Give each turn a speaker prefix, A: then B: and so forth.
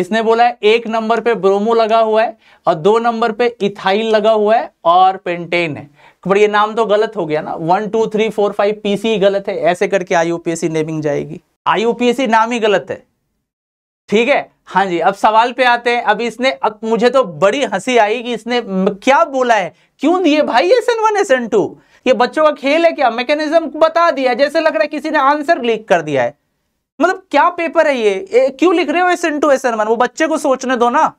A: इसने बोला है एक नंबर पे ब्रोमो लगा हुआ है और दो नंबर पे इथाइल लगा हुआ है और पेंटेन है पर ये नाम तो गलत हो गया ना one two three four five PC गलत है ऐसे करके आईयूपीएससी नेमिंग जाएगी आईयूपीएससी नाम ही गलत है ठीक है हाँ जी अब सवाल पे आते हैं अब इसने अब मुझे तो बड़ी हंसी आई कि इसने क्या बोला है क्यों दिए भाई S N one S N two ये बच्चों का खेल है क्या मैकेनिज्म बता दिया जैसे लग रहा है किसी ने आंसर लीक कर दिया है मतलब क्या पेपर है ये क्यों लिख रहे हो S N two S
B: N one वो बच्चे को सोचने दो ना